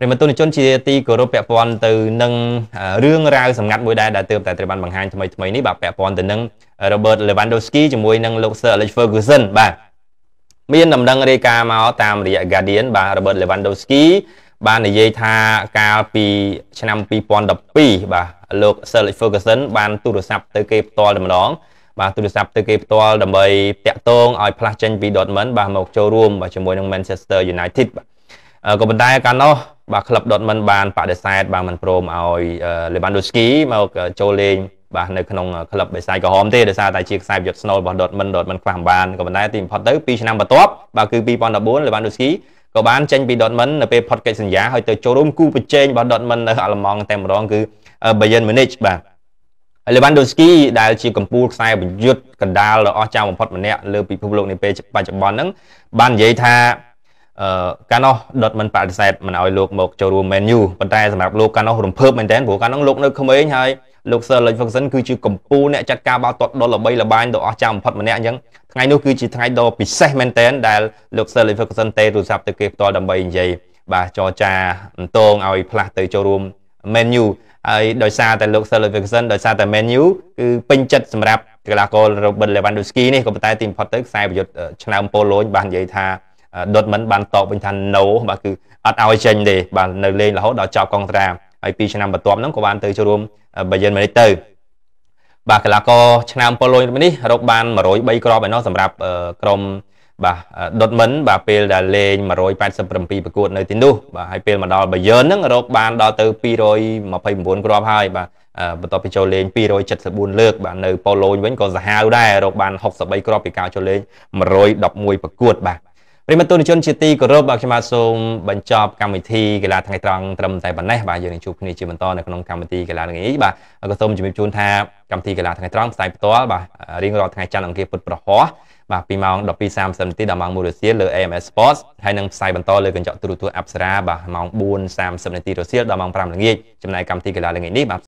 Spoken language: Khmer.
ប្រិមត្តជនជាទីគោរពពាក់ព័ន្ធទៅនឹងរឿងរ៉ាវសម្ងាត់មួយដែរដែលទើបតែត្រូវបានបង្ហាញថ្មីថ្មីនេះបាទពាក់ព័ន្ធទៅនឹង Robert Lewandowski ជាមួយនឹងលោក Sir Alex Ferguson បាទមានដំណឹងរាយការណ៍មកតាមរយៈ Guardian បាទ Robert Lewandowski បាននិយាយថាកាលពីឆ្នាំ2012បាទលោក Sir Alex Ferguson បានទូរស័ព្ទទៅគេផ្ទាល់តែម្ដងបាទទូរស័ព្ទទៅគេផ្ទាល់ដើម្បីតាក់ទងឲ្យផ្លាស់ចេញពី Dortmund បាទមកចូលរួមបាទជាមួយនឹង Manchester United បាទក៏ប៉ុន្តែកាលនោះបាទក្លឹប Dortmund បានបដិសេធបាទមិនព្រមឲ្យ Lewandowski មកចូលលេងបាទនៅក្នុងក្លឹបបេសាយក្រហមទេដោយសារតែជាខ្សែប្រយុទ្ធស្នូលរបស់ Dortmund Dortmund ខ្វះម្បានក៏ប៉ុន្តែទីបំផុតទៅ2ឆ្នាំបន្ទាប់បាទគឺ2014 Lewandowski ក៏បានចេញពី Dortmund នៅពេលផុតកិច្ចសន្យាហើយទៅចូលរួមគូប្រជែងរបស់ Dortmund នៅអាល្លឺម៉ង់តែម្ដងគឺ Bayern Munich បាទ Lewandowski ដែលជាកម្ពូលខ្សែប្រយុទ្ធកណ្ដាលដ៏អស្ចារ្យបំផុតម្នាក់លើពិភពលោកនាពេលបច្ចុប្បន្នហ្នឹងបាននិយាយថាអឺកាណោះដុតមិនបដិសេធមិនឲ្យលោកមកចូលរួម Man U ប៉ុន្តែសម្រាប់លោកកាណោះរំភើបមែនទែនព្រោះកាណោះលោកនៅក្មេងហើយលោក Sir Alex Ferguson គឺជាកម្ពូលអ្នកចាត់ការបាល់ទាត់ដ៏ល្បីល្បាញដ៏អស្ចារ្យបំផុតម្នាក់អញ្ចឹងថ្ងៃនោះគឺជាថ្ងៃដ៏ពិសេសមែនទែនដែលលោក Sir Alex Ferguson ទេទូរស័ព្ទទៅគេផ្ទាល់ដើម្បីនិយាយបាទចរចាអន្តងឲ្យផ្លាស់ទៅចូលរួម Man U ហើយដោយសារតែលោក Sir Alex Ferguson ដោយសារតែ Man U គឺពេញចិត្តសម្រាប់កីឡាករ Robert Lewandowski នេះក៏ប៉ុន្តែទីបំផុតទៅខ្សែប្រយុទ្ធឆ្នាំប៉ូឡូញបាននិយាយថាដុតមិនបានតបវិញថា no បាទគឺអត់ឲ្យចេញទេបាទនៅលេងរហូតដល់ចប់កងត្រាហើយ2ឆ្នាំបន្ទាប់ហ្នឹងក៏បានទៅចូលរួមបាយិនម៉ូនីទៅបាទកីឡាករឆ្នាំប៉ុលលុយនេះរកបាន103គ្រាប់ឯណោះសម្រាប់ក្រុមបាទដុតមិនបាទពេលដែលលេង187ប្រកួតនៅទីនោះបាទហើយពេលមកដល់បាយិនហ្នឹងរកបានដល់ទៅ229គ្រាប់ហើយបាទបន្ទាប់ពីចូលលេង274លើកបាទនៅប៉ូឡូញវិញក៏សាហាវដែររកបាន63គ្រាប់ពីការចូលលេង111ប្រកួតបាទប្រិមត្តទជនជាទីគោរពបាទខ្ញុំបាទសូមបញ្ចប់កម្មវិធីកីឡាថ្ងៃត្រង់ត្រឹមតែប៉ុណ្ណេះបាទយើងនឹងជួបគ្នាជាបន្តនៅក្នុងកម្មវិធីកីឡាថ្ងៃនេះបាទក៏សូមជម្រាបជូនថាកម្មវិធីកីឡាថ្ងៃត្រង់ផ្សាយផ្ទាល់បាទរៀងរាល់ថ្ងៃច័ន្ទអង្គារពុធប្រហោះបាទពីម៉ោង12:30នាទីដល់ម៉ោង1រសៀលលើ AMS Sports ហើយនឹងផ្សាយបន្តលើកញ្ចក់ទូរទស្សន៍អប្សរាបាទម៉ោង4:30នាទីរសៀលដល់ម៉ោង5ល្ងាចចំណាយកម្មវិធីកីឡាថ្ងៃនេះបាទ